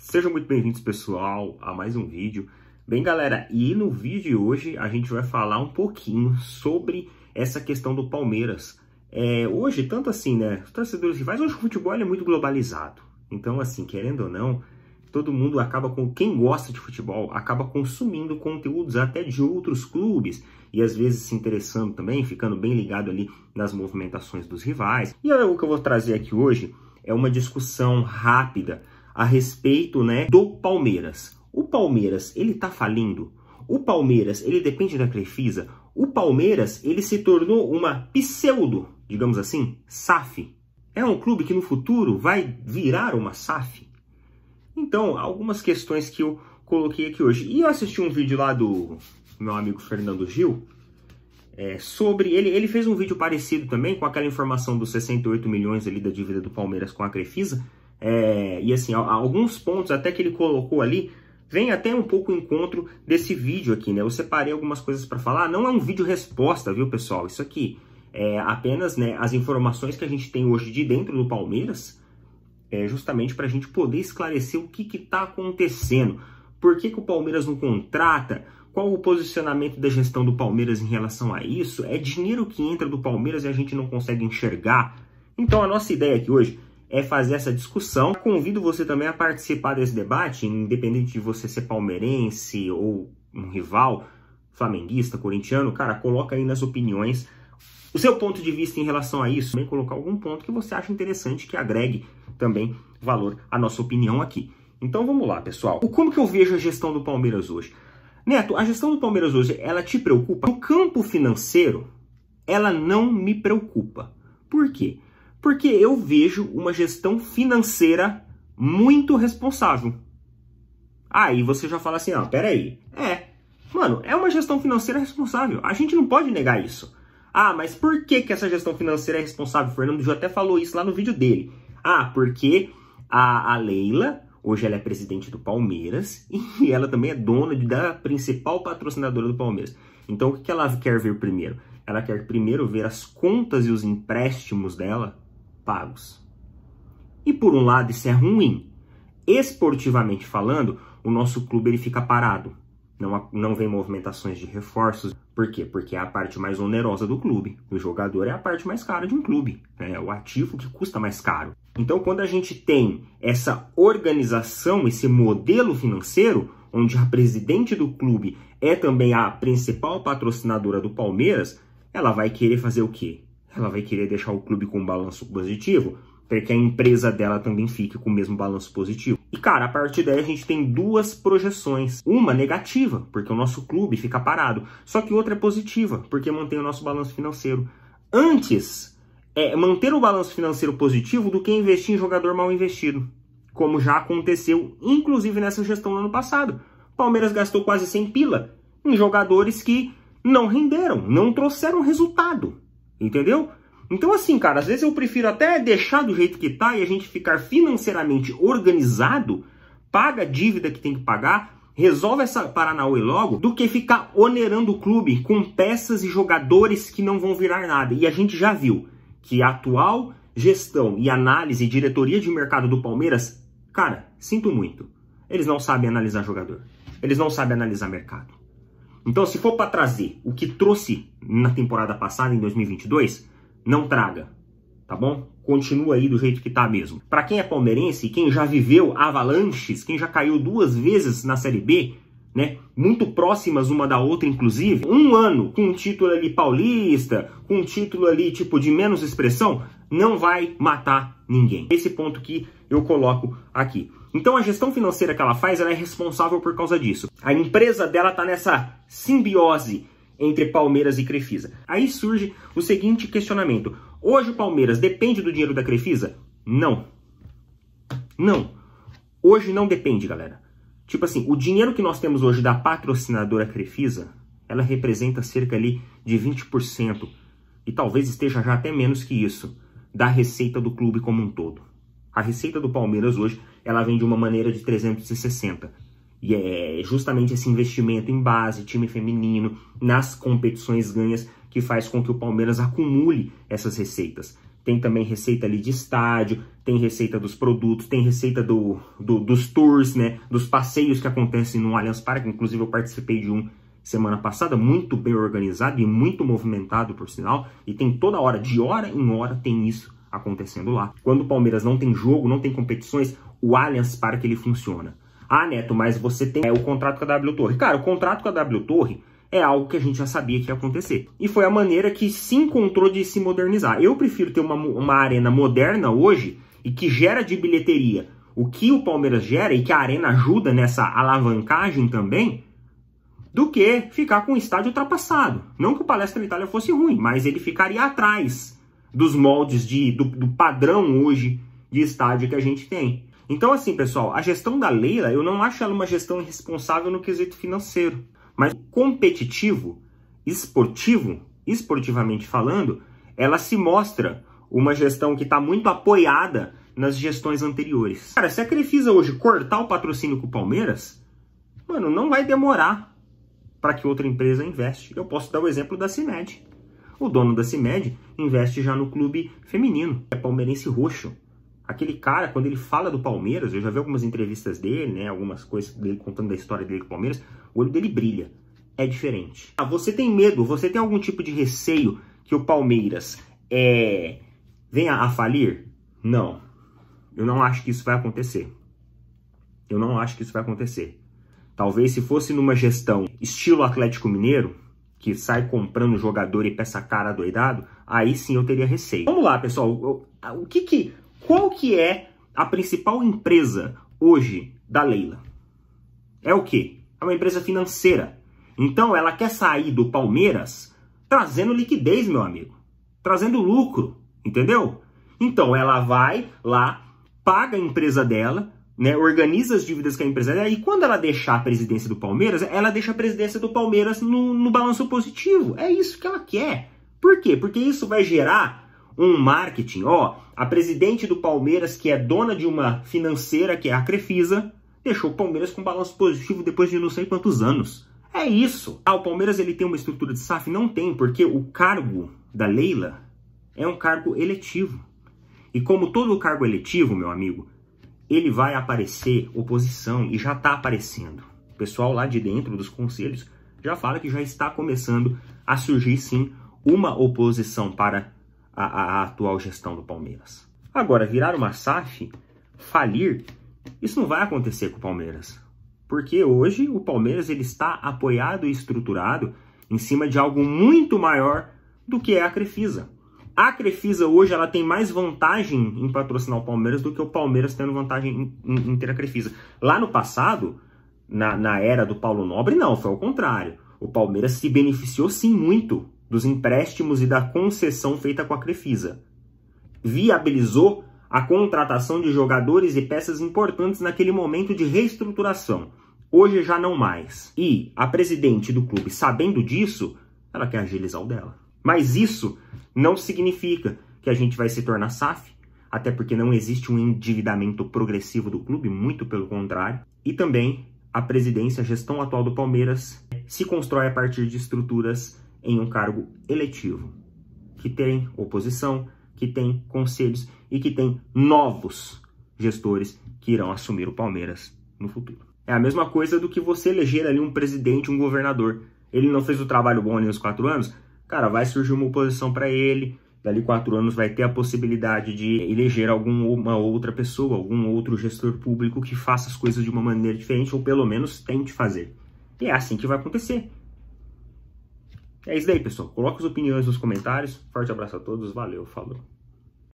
Sejam muito bem-vindos, pessoal, a mais um vídeo. Bem, galera, e no vídeo de hoje a gente vai falar um pouquinho sobre essa questão do Palmeiras. É, hoje, tanto assim, né, os torcedores rivais, hoje o futebol é muito globalizado. Então, assim, querendo ou não, todo mundo acaba com quem gosta de futebol acaba consumindo conteúdos até de outros clubes e às vezes se interessando também, ficando bem ligado ali nas movimentações dos rivais. E é o que eu vou trazer aqui hoje é uma discussão rápida a respeito né, do Palmeiras. O Palmeiras, ele está falindo? O Palmeiras, ele depende da Crefisa? O Palmeiras, ele se tornou uma pseudo, digamos assim, SAF. É um clube que no futuro vai virar uma SAF? Então, algumas questões que eu coloquei aqui hoje. E eu assisti um vídeo lá do meu amigo Fernando Gil, é, sobre. Ele, ele fez um vídeo parecido também com aquela informação dos 68 milhões ali da dívida do Palmeiras com a Crefisa. É, e assim, alguns pontos até que ele colocou ali vem até um pouco o encontro desse vídeo aqui, né? Eu separei algumas coisas para falar. Não é um vídeo resposta, viu, pessoal? Isso aqui é apenas né, as informações que a gente tem hoje de dentro do Palmeiras, é justamente para a gente poder esclarecer o que está acontecendo. Por que, que o Palmeiras não contrata? Qual o posicionamento da gestão do Palmeiras em relação a isso? É dinheiro que entra do Palmeiras e a gente não consegue enxergar? Então, a nossa ideia aqui hoje é fazer essa discussão. Convido você também a participar desse debate, independente de você ser palmeirense ou um rival flamenguista, corintiano, cara, coloca aí nas opiniões o seu ponto de vista em relação a isso, também colocar algum ponto que você acha interessante que agregue também valor à nossa opinião aqui. Então vamos lá, pessoal. Como que eu vejo a gestão do Palmeiras hoje? Neto, a gestão do Palmeiras hoje, ela te preocupa? No campo financeiro, ela não me preocupa. Por quê? Porque eu vejo uma gestão financeira muito responsável. Aí você já fala assim, ó, ah, peraí. É, mano, é uma gestão financeira responsável. A gente não pode negar isso. Ah, mas por que, que essa gestão financeira é responsável? O Fernando Gil até falou isso lá no vídeo dele. Ah, porque a, a Leila, hoje ela é presidente do Palmeiras e ela também é dona da principal patrocinadora do Palmeiras. Então o que, que ela quer ver primeiro? Ela quer primeiro ver as contas e os empréstimos dela pagos. E por um lado, isso é ruim. Esportivamente falando, o nosso clube ele fica parado. Não, não vem movimentações de reforços. Por quê? Porque é a parte mais onerosa do clube. O jogador é a parte mais cara de um clube. Né? É o ativo que custa mais caro. Então, quando a gente tem essa organização, esse modelo financeiro, onde a presidente do clube é também a principal patrocinadora do Palmeiras, ela vai querer fazer o quê? ela vai querer deixar o clube com um balanço positivo, para que a empresa dela também fique com o mesmo balanço positivo. E cara, a partir daí a gente tem duas projeções. Uma negativa, porque o nosso clube fica parado. Só que outra é positiva, porque mantém o nosso balanço financeiro. Antes é manter o balanço financeiro positivo do que investir em jogador mal investido, como já aconteceu inclusive nessa gestão do ano passado. Palmeiras gastou quase 100 pila em jogadores que não renderam, não trouxeram resultado. Entendeu? Então, assim, cara, às vezes eu prefiro até deixar do jeito que tá e a gente ficar financeiramente organizado, paga a dívida que tem que pagar, resolve essa Paranauê logo, do que ficar onerando o clube com peças e jogadores que não vão virar nada. E a gente já viu que a atual gestão e análise e diretoria de mercado do Palmeiras, cara, sinto muito. Eles não sabem analisar jogador. Eles não sabem analisar mercado. Então, se for para trazer o que trouxe na temporada passada, em 2022, não traga, tá bom? Continua aí do jeito que tá mesmo. Para quem é palmeirense, quem já viveu avalanches, quem já caiu duas vezes na Série B, né? Muito próximas uma da outra, inclusive. Um ano com um título ali paulista, com um título ali tipo de menos expressão, não vai matar ninguém. Esse ponto que eu coloco aqui. Então a gestão financeira que ela faz, ela é responsável por causa disso. A empresa dela está nessa simbiose entre Palmeiras e Crefisa. Aí surge o seguinte questionamento: hoje o Palmeiras depende do dinheiro da Crefisa? Não. Não. Hoje não depende, galera. Tipo assim, o dinheiro que nós temos hoje da patrocinadora Crefisa, ela representa cerca ali de 20% e talvez esteja já até menos que isso da receita do clube como um todo. A receita do Palmeiras hoje, ela vem de uma maneira de 360. E é justamente esse investimento em base, time feminino, nas competições ganhas, que faz com que o Palmeiras acumule essas receitas. Tem também receita ali de estádio, tem receita dos produtos, tem receita do, do dos tours, né? Dos passeios que acontecem no Allianz Parque. Inclusive, eu participei de um semana passada, muito bem organizado e muito movimentado, por sinal. E tem toda hora, de hora em hora, tem isso acontecendo lá. Quando o Palmeiras não tem jogo, não tem competições, o Allianz que ele funciona. Ah, Neto, mas você tem é, o contrato com a W Torre. Cara, o contrato com a W Torre é algo que a gente já sabia que ia acontecer. E foi a maneira que se encontrou de se modernizar. Eu prefiro ter uma, uma arena moderna hoje e que gera de bilheteria o que o Palmeiras gera e que a arena ajuda nessa alavancagem também, do que ficar com o estádio ultrapassado. Não que o Palestra Itália fosse ruim, mas ele ficaria atrás dos moldes de, do, do padrão hoje de estádio que a gente tem. Então, assim, pessoal, a gestão da Leila, eu não acho ela uma gestão irresponsável no quesito financeiro. Mas competitivo, esportivo, esportivamente falando, ela se mostra uma gestão que está muito apoiada nas gestões anteriores. Cara, se a Crefisa hoje cortar o patrocínio com o Palmeiras, mano, não vai demorar para que outra empresa investe. Eu posso dar o exemplo da CIMED o dono da CIMED investe já no clube feminino, é palmeirense roxo. Aquele cara, quando ele fala do Palmeiras, eu já vi algumas entrevistas dele, né, algumas coisas dele contando da história dele com o Palmeiras, o olho dele brilha. É diferente. Ah, você tem medo, você tem algum tipo de receio que o Palmeiras é, venha a falir? Não. Eu não acho que isso vai acontecer. Eu não acho que isso vai acontecer. Talvez se fosse numa gestão estilo Atlético Mineiro, que sai comprando jogador e peça cara doidado, aí sim eu teria receio. Vamos lá, pessoal. O que que, qual que é a principal empresa hoje da Leila? É o quê? É uma empresa financeira. Então ela quer sair do Palmeiras trazendo liquidez, meu amigo. Trazendo lucro, entendeu? Então ela vai lá, paga a empresa dela, né, organiza as dívidas que a empresa tem e quando ela deixar a presidência do Palmeiras, ela deixa a presidência do Palmeiras no, no balanço positivo. É isso que ela quer. Por quê? Porque isso vai gerar um marketing. Ó, a presidente do Palmeiras, que é dona de uma financeira, que é a Crefisa, deixou o Palmeiras com balanço positivo depois de não sei quantos anos. É isso. Ah, o Palmeiras ele tem uma estrutura de SAF? Não tem, porque o cargo da Leila é um cargo eletivo. E como todo cargo eletivo, meu amigo, ele vai aparecer oposição e já está aparecendo. O pessoal lá de dentro dos conselhos já fala que já está começando a surgir sim uma oposição para a, a, atual gestão do Palmeiras. Agora, virar uma SAF, falir, isso não vai acontecer com o Palmeiras. Porque hoje o Palmeiras ele está apoiado e estruturado em cima de algo muito maior do que é a Crefisa. A Crefisa hoje ela tem mais vantagem em patrocinar o Palmeiras do que o Palmeiras tendo vantagem em, em, em ter a Crefisa. Lá no passado, na, na era do Paulo Nobre, não, foi ao contrário. O Palmeiras se beneficiou sim muito dos empréstimos e da concessão feita com a Crefisa. Viabilizou a contratação de jogadores e peças importantes naquele momento de reestruturação. Hoje já não mais. E a presidente do clube, sabendo disso, ela quer agilizar o dela. Mas isso não significa que a gente vai se tornar SAF, até porque não existe um endividamento progressivo do clube, muito pelo contrário. E também a presidência, a gestão atual do Palmeiras, se constrói a partir de estruturas em um cargo eletivo, que tem oposição, que tem conselhos e que tem novos gestores que irão assumir o Palmeiras no futuro. É a mesma coisa do que você eleger ali um presidente, um governador. Ele não fez o trabalho bom ali nos quatro anos, cara, vai surgir uma oposição para ele, dali quatro anos vai ter a possibilidade de eleger alguma outra pessoa, algum outro gestor público que faça as coisas de uma maneira diferente, ou pelo menos tente fazer. E é assim que vai acontecer. É isso aí, pessoal. Coloque as opiniões nos comentários. Forte abraço a todos. Valeu, falou.